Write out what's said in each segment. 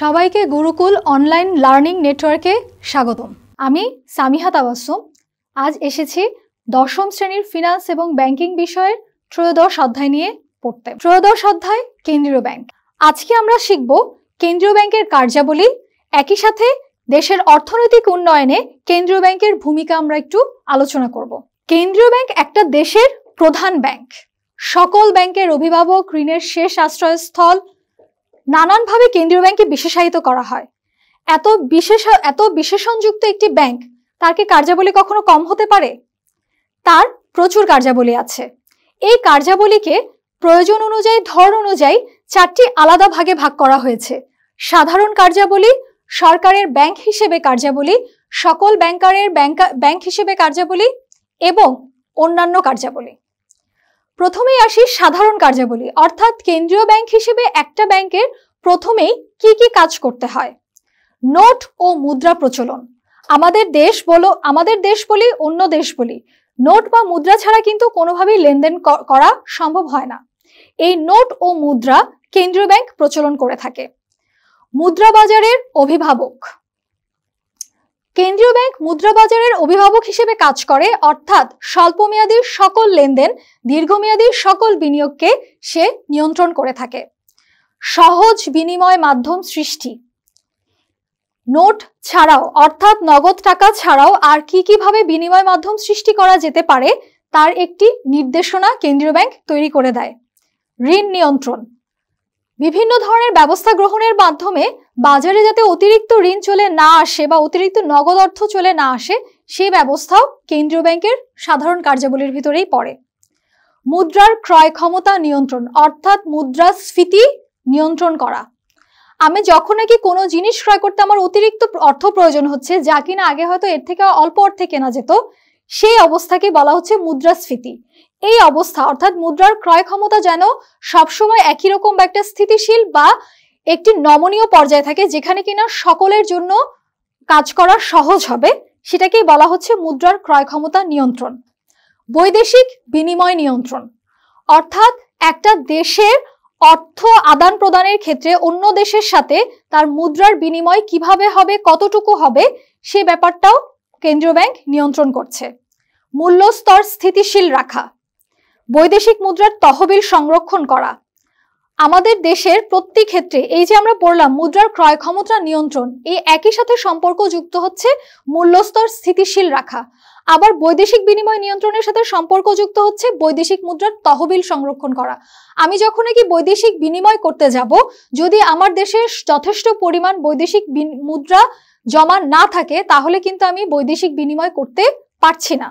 সবাইকে Gurukul online learning নেটওয়ার্কে স্বাগতম আমি সামিহা তাবাসুম আজ এসেছি দশম শ্রেণীর ফিনান্স এবং ব্যাংকিং বিষয়ের ত্রয়োদশ অধ্যায় নিয়ে পড়তে ত্রয়োদশ অধ্যায় কেন্দ্রীয় ব্যাংক আজকে আমরা শিখব কেন্দ্রীয় ব্যাংকের কার্যাবলী একই সাথে দেশের অর্থনৈতিক উন্নয়নে কেন্দ্রীয় ব্যাংকের ভূমিকা আমরা একটু আলোচনা করব কেন্দ্রীয় ব্যাংক একটা দেশের প্রধান ব্যাংক সকল ব্যাংকের অভিভাবক ঋণের শেষ আশ্রয়স্থল নানানভাবে কেন্দ্রীয় ব্যাংকে বিশেষায়িত করা হয় এত বিশেষ এত বিশেষণযুক্ত একটি ব্যাংক তারকে কার্যাবলী কখনো কম হতে পারে তার প্রচুর কার্যাবলী আছে এই কার্যাবলীকে প্রয়োজন অনুযায়ী ধর অনুযায়ী চারটি আলাদা ভাগে ভাগ করা হয়েছে সাধারণ কার্যাবলী সরকারের ব্যাংক হিসেবে কার্যাবলী সকল ব্যাংকারের ব্যাংক হিসেবে কার্যাবলী এবং অন্যান্য কার্যাবলী প্রথমেই আসি সাধারণ কার্যাবলী অর্থাৎ কেন্দ্রীয় ব্যাংক হিসেবে একটা ব্যাংকের প্রথমেই কি কি কাজ করতে হয় নোট ও মুদ্রা প্রচলন আমাদের দেশ বলো আমাদের দেশ বলি অন্য দেশ বলি নোট বা মুদ্রা ছাড়া কিন্তু কোনোভাবেই লেনদেন করা সম্ভব হয় না এই নোট ও মুদ্রা কেন্দ্রীয় ব্যাংক প্রচলন করে থাকে মুদ্রা বাজারের অভিভাবক কেন্দ্রীয় ব্যাংক মুদ্রা বাজারের অভিভাবক হিসেবে কাজ করে অর্থাৎ স্বল্পমেয়াদী সকল লেনদেন দীর্ঘমেয়াদী সকল বিনিয়োগকে সে নিয়ন্ত্রণ করে থাকে সহজ বিনিময় মাধ্যম সৃষ্টি নোট ছাড়াও অর্থাৎ নগদ টাকা ছাড়াও আর কি কিভাবে বিনিময় মাধ্যম সৃষ্টি করা যেতে পারে তার একটি নির্দেশনা কেন্দ্রীয় ব্যাংক তৈরি করে দেয় ঋণ নিয়ন্ত্রণ বিভিন্ন ধরনের ব্যবস্থা গ্রহণের মাধ্যমে বাজারে যাতে অতিরিক্ত ঋণ চলে না আসে বা অতিরিক্ত নগদ অর্থ চলে না আসে সেই ব্যবস্থাও কেন্দ্রীয় ব্যাংকের সাধারণ কার্যাবলীর ভিতরেই পড়ে মুদ্রার ক্রয় ক্ষমতা নিয়ন্ত্রণ অর্থাৎ মুদ্রাস্ফীতি নিয়ন্ত্রণ করা আমি যখন নাকি কোনো জিনিস ক্রয় করতে আমার অতিরিক্ত অর্থ প্রয়োজন হচ্ছে যা কিনা আগে হয়তো এর থেকে অল্প অর্থে কেনা যেত সেই অবস্থাকে বলা হচ্ছে মুদ্রাস্ফীতি এই অবস্থা অর্থাৎ মুদ্রার ক্রয় ক্ষমতা যেন সবসময় একই রকম বা একটা স্থিতিশীল বা একটি নমনীয় পর্যায়ে থাকে যেখানে কিনা সকলের জন্য কাজ করা সহজ হবে সেটাকেই বলা হচ্ছে মুদ্রার ক্রয় ক্ষমতা নিয়ন্ত্রণ বৈদেশিক বিনিময় নিয়ন্ত্রণ অর্থাৎ একটা দেশের অর্থ আদান প্রদানের ক্ষেত্রে অন্য দেশের সাথে তার মুদ্রার বিনিময় কিভাবে হবে কতটুকু হবে সে ব্যাপারটাও কেন্দ্রীয় ব্যাংক নিয়ন্ত্রণ করছে মূল্যস্তর স্থিতিশীল রাখা বৈদেশিক মুদ্রার তহবিল সংরক্ষণ করা আমাদের দেশের প্রত্যেক ক্ষেত্রে এই যে আমরা পড়লাম মুদ্রার ক্রয় ক্ষমতা নিয়ন্ত্রণ এই একই সাথে সম্পর্ক যুক্ত হচ্ছে মূল্যস্তর স্থিতিশীল রাখা আবার বৈদেশিক বিনিময় নিয়ন্ত্রণের সাথে সম্পর্কযুক্ত হচ্ছে বৈদেশিক মুদ্রার তহবিল সংরক্ষণ করা আমি যখন নাকি বৈদেশিক বিনিময় করতে যাব যদি আমার দেশে যথেষ্ট পরিমাণ বৈদেশিক মুদ্রা জমা না থাকে তাহলে কিন্তু আমি বৈদেশিক বিনিময় করতে পারছি না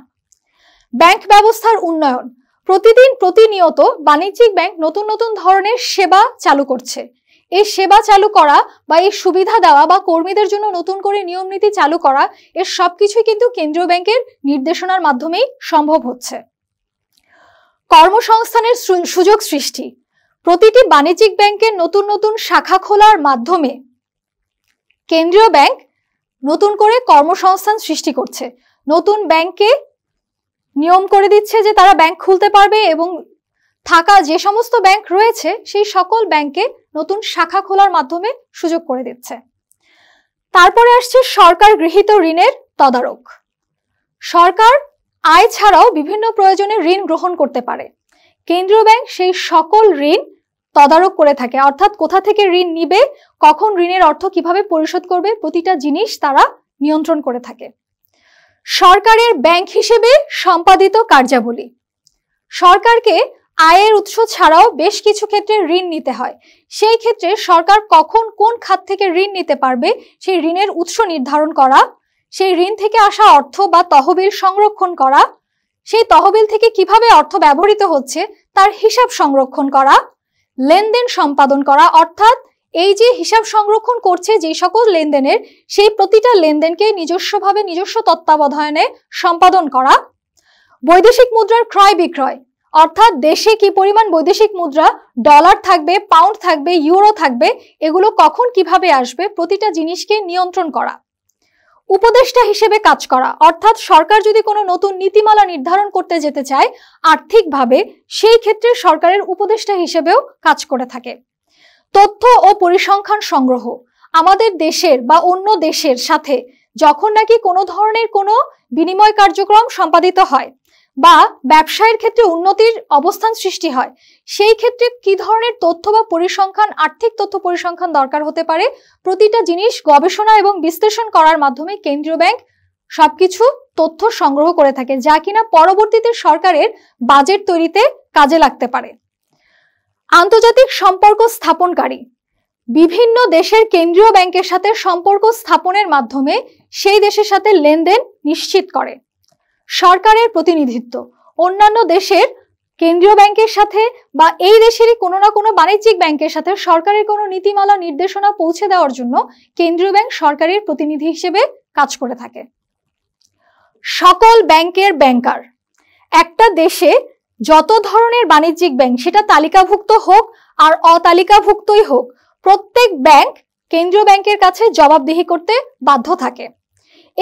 ব্যাংক ব্যবস্থার উন্নয়ন প্রতিদিন প্রতিনিয়ত বাণিজ্যিক ব্যাংক নতুন নতুন ধরনের সেবা চালু করছে এই সেবা চালু করা বা এই সুবিধা দেওয়া বা কর্মীদের জন্য নতুন করে নিয়ম নীতি চালু করা এর সবকিছুই কিন্তু কেন্দ্রীয় ব্যাংকের নির্দেশনার মাধ্যমেই সম্ভব হচ্ছে কর্মসংস্থানের সুযোগ সৃষ্টি প্রতিটি বাণিজ্যিক ব্যাংকের নতুন নতুন শাখা খোলার মাধ্যমে কেন্দ্রীয় ব্যাংক নতুন করে কর্মসংস্থান সৃষ্টি করছে নতুন ব্যাংকে নিয়ম করে দিচ্ছে যে তারা ব্যাংক খুলতে পারবে এবং থাকা যে সমস্ত ব্যাংক রয়েছে সেই সকল ব্যাংকে নতুন শাখা খোলার মাধ্যমে সুযোগ করে দিচ্ছে তারপরে আসছে সরকার গৃহীত ঋণের তদারক সরকার আয় ছাড়াও বিভিন্ন প্রয়োজনে ঋণ গ্রহণ করতে পারে কেন্দ্রীয় ব্যাংক সেই সকল ঋণ তদারক করে থাকে অর্থাৎ কোথা থেকে ঋণ নিবে কখন ঋণের অর্থ কিভাবে পরিশোধ করবে প্রতিটা জিনিস তারা নিয়ন্ত্রণ করে থাকে সরকারের ব্যাংক হিসেবে সম্পাদিত কার্যাবলী সরকারকে আয়ের উৎস ছাড়াও বেশ কিছু ক্ষেত্রে ঋণ নিতে হয় সেই ক্ষেত্রে সরকার কখন কোন খাত থেকে ঋণ নিতে পারবে সেই ঋণের উৎস নির্ধারণ করা সেই ঋণ থেকে আসা অর্থ বা তহবিল সংরক্ষণ করা সেই তহবিল থেকে কিভাবে অর্থ ব্যবহৃত হচ্ছে তার হিসাব সংরক্ষণ করা লেনদেন সম্পাদন করা অর্থাৎ এই যে হিসাব সংরক্ষণ করছে যে সকল লেনদেনের সেই প্রতিটা লেনদেনকে নিজস্বভাবে নিজস্ব তত্ত্বাবধানে সম্পাদন করা বৈদেশিক মুদ্রার ক্রয় বিক্রয় অর্থাৎ দেশে কি পরিমাণ বৈদেশিক মুদ্রা ডলার থাকবে পাউন্ড থাকবে ইউরো থাকবে এগুলো কখন কিভাবে আসবে প্রতিটা জিনিসকে নিয়ন্ত্রণ করা উপদেষ্টা হিসেবে কাজ করা অর্থাৎ সরকার যদি কোনো নতুন নীতিমালা নির্ধারণ করতে যেতে চায় আর্থিকভাবে সেই ক্ষেত্রে সরকারের উপদেষ্টা হিসেবেও কাজ করে থাকে তথ্য ও পরিসংখ্যান সংগ্রহ আমাদের দেশের বা অন্য দেশের সাথে যখন নাকি কোনো ধরনের কোনো বিনিময় কার্যক্রম সম্পাদিত হয় বা ব্যবসায়ের ক্ষেত্রে উন্নতির অবস্থান সৃষ্টি হয় সেই ক্ষেত্রে কি ধরনের তথ্য বা পরিসংখ্যান আর্থিক তথ্য পরিসংখ্যান দরকার হতে পারে প্রতিটা জিনিস গবেষণা এবং বিশ্লেষণ করার মাধ্যমে কেন্দ্রীয় ব্যাংক সবকিছু তথ্য সংগ্রহ করে থাকে যা কিনা পরবর্তীতে সরকারের বাজেট তৈরিতে কাজে লাগতে পারে আন্তর্জাতিক সম্পর্ক স্থাপনকারী বিভিন্ন দেশের কেন্দ্রীয় ব্যাংকের সাথে সম্পর্ক স্থাপনের মাধ্যমে সেই দেশের সাথে লেনদেন নিশ্চিত করে সরকারের প্রতিনিধিত্ব অন্যান্য দেশের কেন্দ্রীয় ব্যাংকের সাথে বা এই দেশেরই কোনো না কোনো বাণিজ্যিক ব্যাংকের সাথে সরকারের কোনো নীতিমালা নির্দেশনা পৌঁছে দেওয়ার জন্য কেন্দ্রীয় ব্যাংক সরকারের প্রতিনিধি হিসেবে কাজ করে থাকে সকল ব্যাংকের ব্যাংকার একটা দেশে যত ধরনের বাণিজ্যিক ব্যাংক সেটা তালিকাভুক্ত হোক আর অতালিকাভুক্তই হোক প্রত্যেক ব্যাংক কেন্দ্রীয় ব্যাংকের কাছে জবাবদিহি করতে বাধ্য থাকে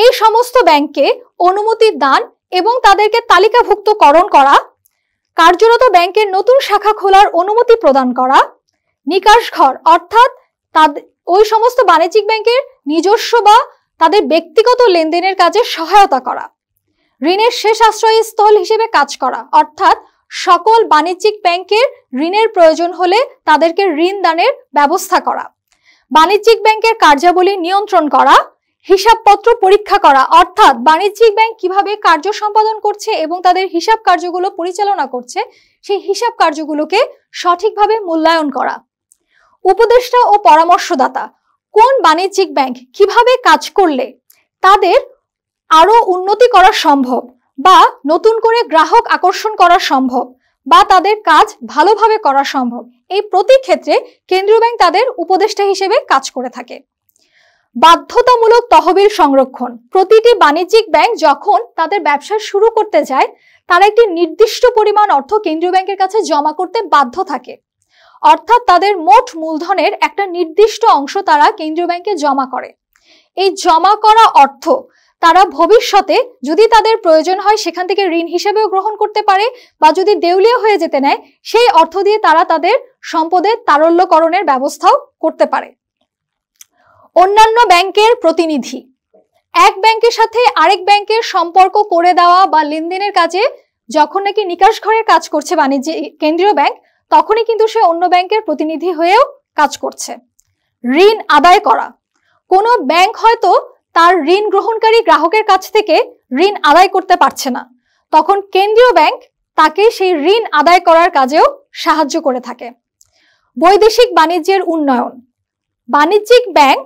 এই সমস্ত ব্যাংককে অনুমতি দান এবং তাদেরকে তালিকাভুক্তকরণ করা কার্যরত ব্যাংকের নতুন শাখা খোলার অনুমতি প্রদান করা নিকাশ ঘর অর্থাৎ তাদের ওই সমস্ত বাণিজ্যিক ব্যাংকের নিজস্ব বা তাদের ব্যক্তিগত লেনদেনের কাজে সহায়তা করা ঋণের শেষ আশ্রয়স্থল হিসেবে কাজ করা অর্থাৎ সকল বাণিজ্যিক ব্যাংকের ঋণের প্রয়োজন হলে তাদেরকে ঋণ দানের ব্যবস্থা করা বাণিজ্যিক ব্যাংকের কার্যাবলী নিয়ন্ত্রণ করা হিসাবপত্র পরীক্ষা করা অর্থাৎ বাণিজ্যিক ব্যাংক কিভাবে কার্য সম্পাদন করছে এবং তাদের হিসাব কার্যগুলো পরিচালনা করছে সেই হিসাব কার্যগুলোকে সঠিকভাবে মূল্যায়ন করা উপদেষ্টা ও পরামর্শদাতা কোন বাণিজ্যিক ব্যাংক কিভাবে কাজ করলে তাদের আরও উন্নতি করা সম্ভব বা নতুন করে গ্রাহক আকর্ষণ করা সম্ভব বা তাদের কাজ ভালোভাবে করা সম্ভব এই প্রতি ক্ষেত্রে কেন্দ্রীয় ব্যাংক তাদের উপদেষ্টা হিসেবে কাজ করে থাকে বাধ্যতামূলক তহবিল সংরক্ষণ প্রতিটি বাণিজ্যিক ব্যাংক যখন তাদের ব্যবসা শুরু করতে যায় তারা একটি নির্দিষ্ট পরিমাণ অর্থ কেন্দ্রীয় ব্যাংকের কাছে জমা করতে বাধ্য থাকে অর্থাৎ তাদের মোট মূলধনের একটা নির্দিষ্ট অংশ তারা কেন্দ্রীয় ব্যাংকে জমা করে এই জমা করা অর্থ তারা ভবিষ্যতে যদি তাদের প্রয়োজন হয় সেখান থেকে ঋণ হিসেবেও গ্রহণ করতে পারে বা যদি দেউলিয়া হয়ে যেতে নেয় সেই অর্থ দিয়ে তারা তাদের সম্পদের তারল্যকরণের ব্যবস্থাও করতে পারে অন্যান্য ব্যাংকের প্রতিনিধি এক ব্যাংকের সাথে আরেক ব্যাংকের সম্পর্ক করে দেওয়া বা লেনদেনের কাজে যখন নাকি নিকাশ ঘরের কাজ করছে বাণিজ্য কেন্দ্রীয় ব্যাংক তখনই কিন্তু সে অন্য ব্যাংকের প্রতিনিধি হয়েও কাজ করছে ঋণ আদায় করা কোনো ব্যাংক হয়তো তার ঋণ গ্রহণকারী গ্রাহকের কাছ থেকে ঋণ আদায় করতে পারছে না তখন কেন্দ্রীয় ব্যাংক তাকে সেই ঋণ আদায় করার কাজেও সাহায্য করে থাকে বৈদেশিক বাণিজ্যের উন্নয়ন বাণিজ্যিক ব্যাংক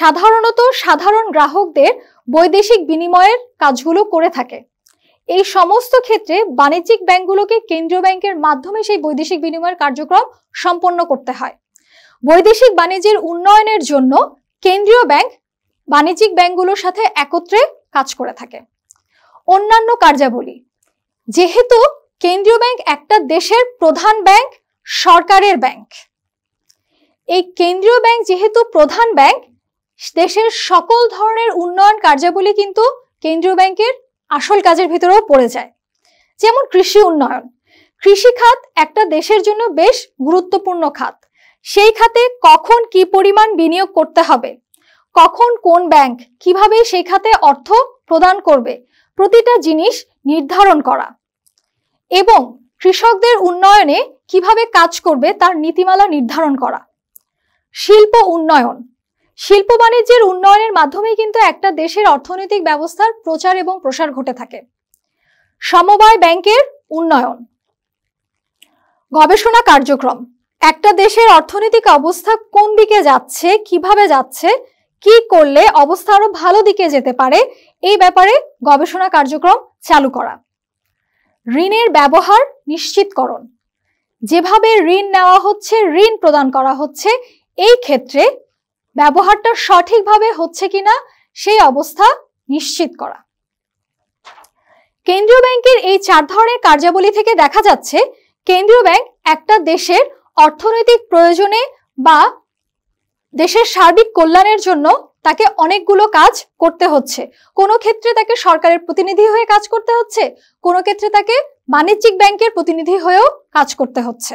সাধারণত সাধারণ গ্রাহকদের বৈদেশিক বিনিময়ের কাজগুলো করে থাকে এই সমস্ত ক্ষেত্রে বাণিজ্যিক ব্যাংকগুলোকে কেন্দ্রীয় ব্যাংকের মাধ্যমে সেই বৈদেশিক বিনিময়ের কার্যক্রম সম্পন্ন করতে হয় বৈদেশিক বাণিজ্যের উন্নয়নের জন্য কেন্দ্রীয় ব্যাংক বাণিজ্যিক ব্যাংকগুলোর সাথে একত্রে কাজ করে থাকে অন্যান্য কার্যাবলী যেহেতু কেন্দ্রীয় ব্যাংক একটা দেশের প্রধান ব্যাংক সরকারের ব্যাংক এই কেন্দ্রীয় ব্যাংক যেহেতু প্রধান ব্যাংক দেশের সকল ধরনের উন্নয়ন কার্যাবলী কিন্তু কেন্দ্রীয় ব্যাংকের আসল কাজের ভিতরেও পড়ে যায় যেমন কৃষি উন্নয়ন কৃষি খাত একটা দেশের জন্য বেশ গুরুত্বপূর্ণ খাত সেই খাতে কখন কি পরিমাণ বিনিয়োগ করতে হবে কখন কোন ব্যাংক কিভাবে সেই খাতে অর্থ প্রদান করবে প্রতিটা জিনিস নির্ধারণ করা এবং কৃষকদের উন্নয়নে কিভাবে কাজ করবে তার নীতিমালা নির্ধারণ করা শিল্প উন্নয়ন শিল্প বাণিজ্যের উন্নয়নের মাধ্যমে কিন্তু একটা দেশের অর্থনৈতিক ব্যবস্থার প্রচার এবং প্রসার ঘটে থাকে সমবায় ব্যাংকের উন্নয়ন গবেষণা কার্যক্রম একটা দেশের অর্থনৈতিক অবস্থা কোন দিকে যাচ্ছে কিভাবে যাচ্ছে কি করলে অবস্থা আরো ভালো দিকে যেতে পারে এই ব্যাপারে গবেষণা কার্যক্রম চালু করা ঋণের ব্যবহার নিশ্চিতকরণ যেভাবে ঋণ নেওয়া হচ্ছে ঋণ প্রদান করা হচ্ছে এই ক্ষেত্রে ব্যবহারটা সঠিকভাবে হচ্ছে কিনা সেই অবস্থা নিশ্চিত করা কেন্দ্রীয় ব্যাংকের এই চার ধরনের কার্যাবলী থেকে দেখা যাচ্ছে কেন্দ্রীয় ব্যাংক একটা দেশের অর্থনৈতিক প্রয়োজনে বা দেশের সার্বিক কল্যাণের জন্য তাকে অনেকগুলো কাজ করতে হচ্ছে কোনো ক্ষেত্রে তাকে সরকারের প্রতিনিধি হয়ে কাজ করতে হচ্ছে কোনো ক্ষেত্রে তাকে বাণিজ্যিক ব্যাংকের প্রতিনিধি হয়েও কাজ করতে হচ্ছে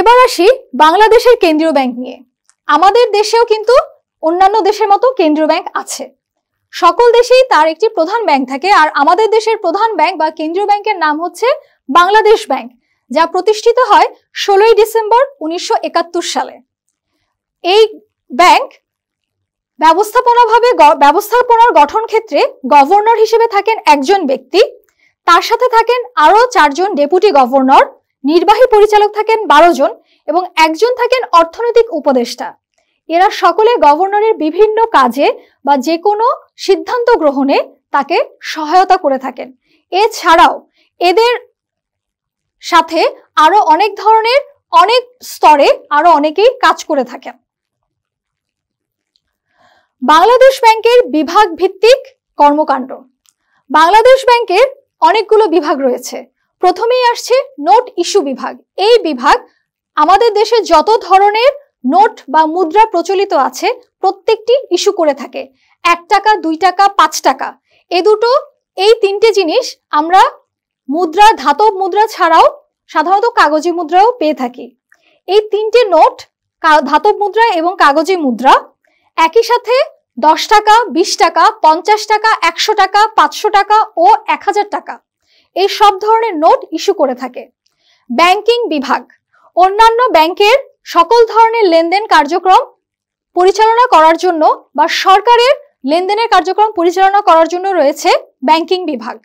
এবার আসি বাংলাদেশের কেন্দ্রীয় ব্যাংক নিয়ে আমাদের দেশেও কিন্তু অন্যান্য দেশের মতো কেন্দ্রীয় ব্যাংক আছে সকল দেশেই তার একটি প্রধান ব্যাংক থাকে আর আমাদের দেশের প্রধান ব্যাংক বা কেন্দ্রীয় ব্যাংকের নাম হচ্ছে বাংলাদেশ ব্যাংক যা প্রতিষ্ঠিত হয় ষোলোই ডিসেম্বর উনিশশো সালে এই ব্যাংক ব্যবস্থাপনাভাবে ব্যবস্থাপনার গঠন ক্ষেত্রে গভর্নর হিসেবে থাকেন একজন ব্যক্তি তার সাথে থাকেন আরও চারজন ডেপুটি গভর্নর নির্বাহী পরিচালক থাকেন বারো জন এবং একজন থাকেন অর্থনৈতিক উপদেষ্টা এরা সকলে গভর্নরের বিভিন্ন কাজে বা যে কোনো সিদ্ধান্ত গ্রহণে তাকে সহায়তা করে থাকেন এছাড়াও এদের সাথে আরো অনেক ধরনের অনেক স্তরে আরো অনেকেই কাজ করে থাকেন বাংলাদেশ ব্যাংকের বিভাগ ভিত্তিক কর্মকাণ্ড বাংলাদেশ ব্যাংকের অনেকগুলো বিভাগ রয়েছে প্রথমেই আসছে নোট ইস্যু বিভাগ এই বিভাগ আমাদের দেশে যত ধরনের নোট বা মুদ্রা প্রচলিত আছে প্রত্যেকটি ইস্যু করে থাকে এক টাকা দুই টাকা পাঁচ টাকা এ দুটো এই তিনটে জিনিস আমরা মুদ্রা ধাতব মুদ্রা ছাড়াও সাধারণত কাগজে মুদ্রাও পেয়ে থাকি এই তিনটে নোট ধাতব মুদ্রা এবং কাগজে মুদ্রা একই সাথে দশ টাকা বিশ টাকা পঞ্চাশ টাকা একশো টাকা পাঁচশো টাকা ও এক হাজার টাকা এই সব ধরনের নোট ইস্যু করে থাকে ব্যাংকিং বিভাগ অন্যান্য ব্যাংকের সকল ধরনের লেনদেন কার্যক্রম পরিচালনা করার জন্য বা সরকারের লেনদেনের কার্যক্রম পরিচালনা করার জন্য রয়েছে ব্যাংকিং বিভাগ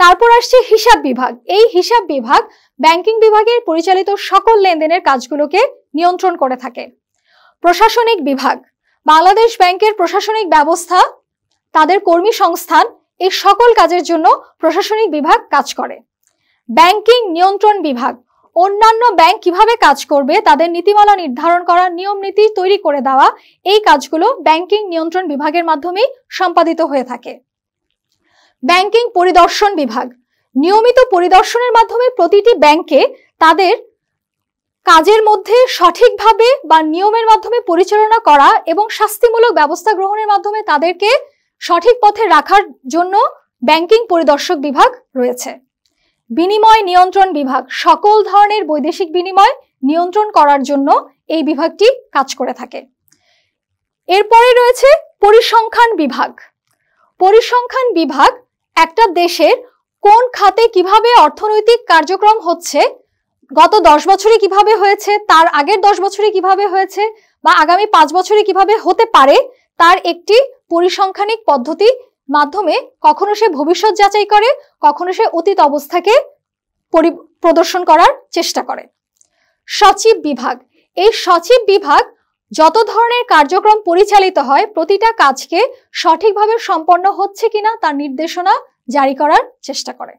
তারপর আসছে হিসাব বিভাগ এই হিসাব বিভাগ ব্যাংকিং বিভাগের পরিচালিত সকল লেনদেনের কাজগুলোকে নিয়ন্ত্রণ করে থাকে প্রশাসনিক বিভাগ বাংলাদেশ ব্যাংকের প্রশাসনিক ব্যবস্থা তাদের কর্মী সংস্থান এই সকল কাজের জন্য প্রশাসনিক বিভাগ কাজ করে ব্যাংকিং নিয়ন্ত্রণ বিভাগ অন্যান্য ব্যাংক কিভাবে কাজ করবে তাদের নীতিমালা নির্ধারণ করা নিয়ম নীতি তৈরি করে দেওয়া এই কাজগুলো ব্যাংকিং নিয়ন্ত্রণ বিভাগের মাধ্যমেই সম্পাদিত হয়ে থাকে ব্যাংকিং পরিদর্শন বিভাগ নিয়মিত পরিদর্শনের মাধ্যমে প্রতিটি ব্যাংকে তাদের কাজের মধ্যে সঠিকভাবে বা নিয়মের মাধ্যমে পরিচালনা করা এবং শাস্তিমূলক ব্যবস্থা গ্রহণের মাধ্যমে তাদেরকে সঠিক পথে রাখার জন্য ব্যাংকিং পরিদর্শক বিভাগ রয়েছে বিনিময় নিয়ন্ত্রণ বিভাগ সকল ধরনের বৈদেশিক বিনিময় নিয়ন্ত্রণ করার জন্য এই বিভাগটি কাজ করে থাকে এরপরে রয়েছে পরিসংখ্যান বিভাগ পরিসংখ্যান বিভাগ একটা দেশের কোন খাতে কিভাবে অর্থনৈতিক কার্যক্রম হচ্ছে গত দশ বছরে কিভাবে হয়েছে তার আগের দশ বছরে কিভাবে হয়েছে বা আগামী পাঁচ বছরে কিভাবে হতে পারে তার একটি পরিসংখ্যানিক পদ্ধতি মাধ্যমে কখনো সে ভবিষ্যৎ যাচাই করে কখনো সে অতীত অবস্থাকে প্রদর্শন করার চেষ্টা করে সচিব বিভাগ এই সচিব বিভাগ যত ধরনের কার্যক্রম পরিচালিত হয় প্রতিটা কাজকে সঠিকভাবে সম্পন্ন হচ্ছে কিনা তার নির্দেশনা জারি করার চেষ্টা করে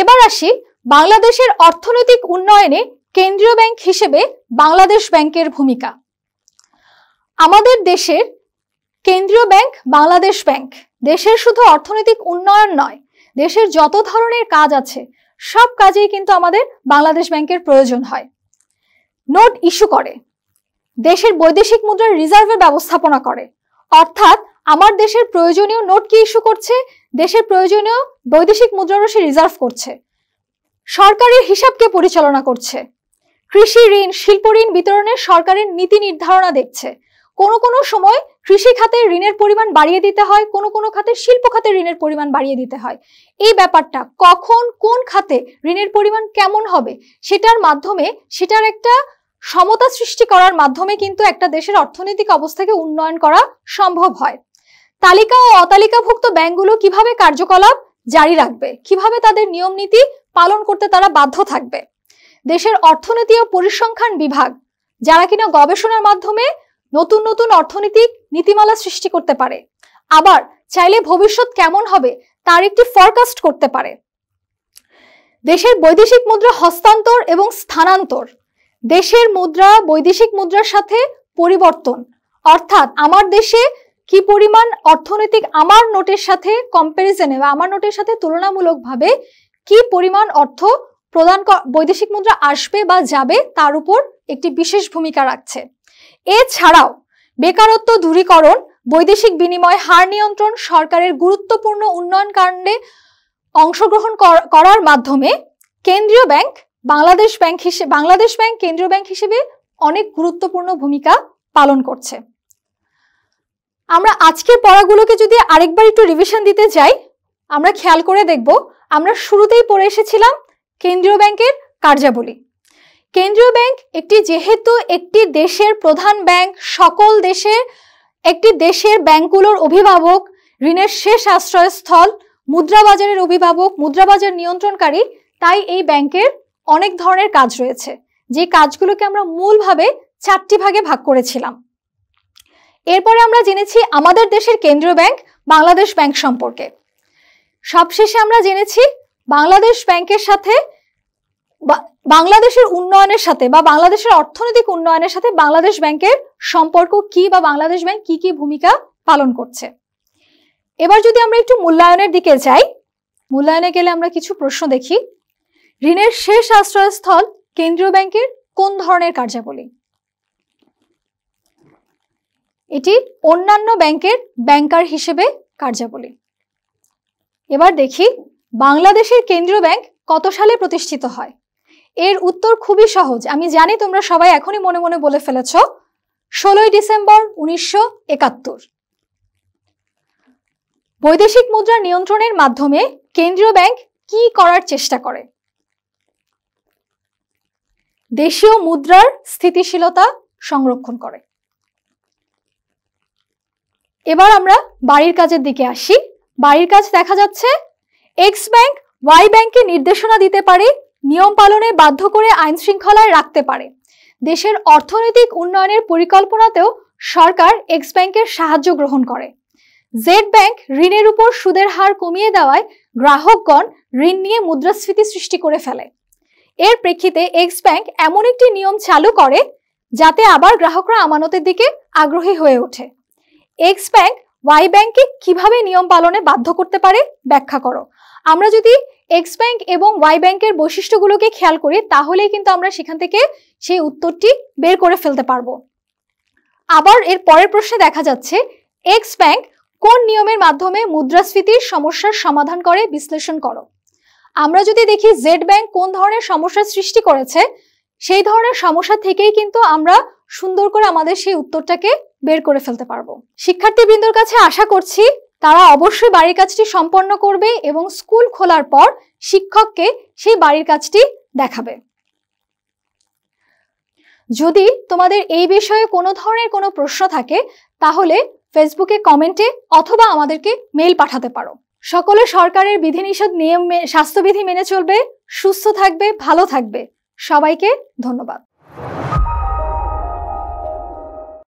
এবার আসি বাংলাদেশের অর্থনৈতিক উন্নয়নে কেন্দ্রীয় ব্যাংক হিসেবে বাংলাদেশ ব্যাংকের ভূমিকা আমাদের দেশের কেন্দ্রীয় ব্যাংক বাংলাদেশ ব্যাংক দেশের শুধু অর্থনৈতিক উন্নয়ন নয় দেশের যত ধরনের কাজ আছে সব কাজেই কিন্তু আমাদের বাংলাদেশ ব্যাংকের প্রয়োজন হয় নোট ইস্যু করে দেশের বৈদেশিক মুদ্রার রিজার্ভের ব্যবস্থাপনা করে অর্থাৎ আমার দেশের প্রয়োজনীয় নোট কি ইস্যু করছে দেশের প্রয়োজনীয় বৈদেশিক মুদ্রারও সে রিজার্ভ করছে সরকারের হিসাবকে পরিচালনা করছে কৃষি ঋণ শিল্প ঋণ বিতরণের সরকারের নীতি নির্ধারণা দেখছে কোনো কোনো সময় কৃষি খাতে ঋণের পরিমাণ বাড়িয়ে দিতে হয় কোনো কোনো খাতে শিল্প খাতে ঋণের পরিমাণ বাড়িয়ে দিতে হয় এই ব্যাপারটা কখন কোন খাতে ঋণের পরিমাণ কেমন হবে সেটার মাধ্যমে সেটার একটা সমতা সৃষ্টি করার মাধ্যমে কিন্তু একটা দেশের অর্থনৈতিক অবস্থাকে উন্নয়ন করা সম্ভব হয় তালিকা ও অতালিকাভুক্ত ব্যাংকগুলো কিভাবে কার্যকলাপ জারি রাখবে কিভাবে তাদের নিয়ম নীতি পালন করতে তারা বাধ্য থাকবে দেশের অর্থনীতি ও পরিসংখ্যান বিভাগ যারা কিনা গবেষণার মাধ্যমে নতুন নতুন অর্থনৈতিক নীতিমালা সৃষ্টি করতে পারে আবার চাইলে ভবিষ্যৎ কেমন হবে তার একটি ফরকাস্ট করতে পারে দেশের বৈদেশিক মুদ্রা হস্তান্তর এবং স্থানান্তর দেশের মুদ্রা বৈদেশিক মুদ্রার সাথে পরিবর্তন অর্থাৎ আমার দেশে কি পরিমাণ অর্থনৈতিক আমার নোটের সাথে কম্প্যারিজনে বা আমার নোটের সাথে তুলনামূলকভাবে কি পরিমাণ অর্থ প্রদান বৈদেশিক মুদ্রা আসবে বা যাবে তার উপর একটি বিশেষ ভূমিকা রাখছে এছাড়াও বেকারত্ব দূরীকরণ বৈদেশিক বিনিময় হার নিয়ন্ত্রণ সরকারের গুরুত্বপূর্ণ উন্নয়ন কাণ্ডে অংশগ্রহণ করার মাধ্যমে কেন্দ্রীয় ব্যাংক বাংলাদেশ ব্যাংক হিসেবে বাংলাদেশ ব্যাংক কেন্দ্রীয় ব্যাংক হিসেবে অনেক গুরুত্বপূর্ণ ভূমিকা পালন করছে আমরা আজকের পড়াগুলোকে যদি আরেকবার একটু রিভিশন দিতে যাই আমরা খেয়াল করে দেখব আমরা শুরুতেই পড়ে এসেছিলাম কেন্দ্রীয় ব্যাংকের কার্যাবলী কেন্দ্রীয় ব্যাংক একটি যেহেতু একটি দেশের প্রধান ব্যাংক সকল দেশের একটি দেশের ব্যাংকগুলোর অভিভাবক ঋণের শেষ আশ্রয়স্থল মুদ্রা বাজারের অভিভাবক মুদ্রা বাজার নিয়ন্ত্রণকারী তাই এই ব্যাংকের অনেক ধরনের কাজ রয়েছে যে কাজগুলোকে আমরা মূলভাবে চারটি ভাগে ভাগ করেছিলাম এরপরে আমরা জেনেছি আমাদের দেশের কেন্দ্রীয় ব্যাংক বাংলাদেশ ব্যাংক সম্পর্কে সবশেষে আমরা জেনেছি বাংলাদেশ ব্যাংকের সাথে বাংলাদেশের উন্নয়নের সাথে বা বাংলাদেশের অর্থনৈতিক উন্নয়নের সাথে বাংলাদেশ ব্যাংকের সম্পর্ক কি বা বাংলাদেশ ব্যাংক কি কি ভূমিকা পালন করছে এবার যদি আমরা একটু মূল্যায়নের দিকে যাই মূল্যায়নে গেলে আমরা কিছু প্রশ্ন দেখি ঋণের শেষ আশ্রয়স্থল কেন্দ্রীয় ব্যাংকের কোন ধরনের কার্যাবলী এটি অন্যান্য ব্যাংকের ব্যাংকার হিসেবে কার্যাবলী এবার দেখি বাংলাদেশের কেন্দ্রীয় ব্যাংক কত সালে প্রতিষ্ঠিত হয় এর উত্তর খুবই সহজ আমি জানি তোমরা সবাই এখনই মনে মনে বলে ফেলেছ ষোলোই ডিসেম্বর উনিশশো একাত্তর বৈদেশিক মুদ্রা নিয়ন্ত্রণের মাধ্যমে কেন্দ্রীয় ব্যাংক কি করার চেষ্টা করে দেশীয় মুদ্রার স্থিতিশীলতা সংরক্ষণ করে এবার আমরা বাড়ির কাজের দিকে আসি বাড়ির কাজ দেখা যাচ্ছে এক্স ব্যাংক ওয়াই ব্যাংকে নির্দেশনা দিতে পারে নিয়ম পালনে বাধ্য করে আইন শৃঙ্খলায় রাখতে পারে দেশের অর্থনৈতিক উন্নয়নের পরিকল্পনাতেও সরকার এক্স ব্যাংকের সাহায্য গ্রহণ করে জেড ব্যাংক ঋণের উপর সুদের হার কমিয়ে দেওয়ায় গ্রাহকগণ ঋণ নিয়ে মুদ্রাস্ফীতি সৃষ্টি করে ফেলে এর প্রেক্ষিতে এক্স ব্যাংক এমন একটি নিয়ম চালু করে যাতে আবার গ্রাহকরা আমানতের দিকে আগ্রহী হয়ে ওঠে এক্স ব্যাংক ওয়াই ব্যাংকে কিভাবে নিয়ম পালনে বাধ্য করতে পারে ব্যাখ্যা করো আমরা যদি এক্স ব্যাংক এবং ওয়াই ব্যাংকের বৈশিষ্ট্যগুলোকে খেয়াল করি তাহলেই কিন্তু আমরা সেখান থেকে সেই উত্তরটি বের করে ফেলতে পারবো আবার এর পরের প্রশ্নে দেখা যাচ্ছে এক্স ব্যাংক কোন নিয়মের মাধ্যমে মুদ্রাস্ফীতির সমস্যার সমাধান করে বিশ্লেষণ করো আমরা যদি দেখি জেড ব্যাংক কোন ধরনের সমস্যার সৃষ্টি করেছে সেই ধরনের সমস্যা থেকেই কিন্তু আমরা সুন্দর করে আমাদের সেই উত্তরটাকে বের করে ফেলতে পারবো শিক্ষার্থীবৃন্দর কাছে আশা করছি তারা অবশ্যই বাড়ির কাজটি সম্পন্ন করবে এবং স্কুল খোলার পর শিক্ষককে সেই বাড়ির কাজটি দেখাবে যদি তোমাদের এই বিষয়ে কোনো ধরনের কোনো প্রশ্ন থাকে তাহলে ফেসবুকে কমেন্টে অথবা আমাদেরকে মেল পাঠাতে পারো সকলে সরকারের বিধিনিষেধ নিয়ম স্বাস্থ্যবিধি মেনে চলবে সুস্থ থাকবে ভালো থাকবে সবাইকে ধন্যবাদ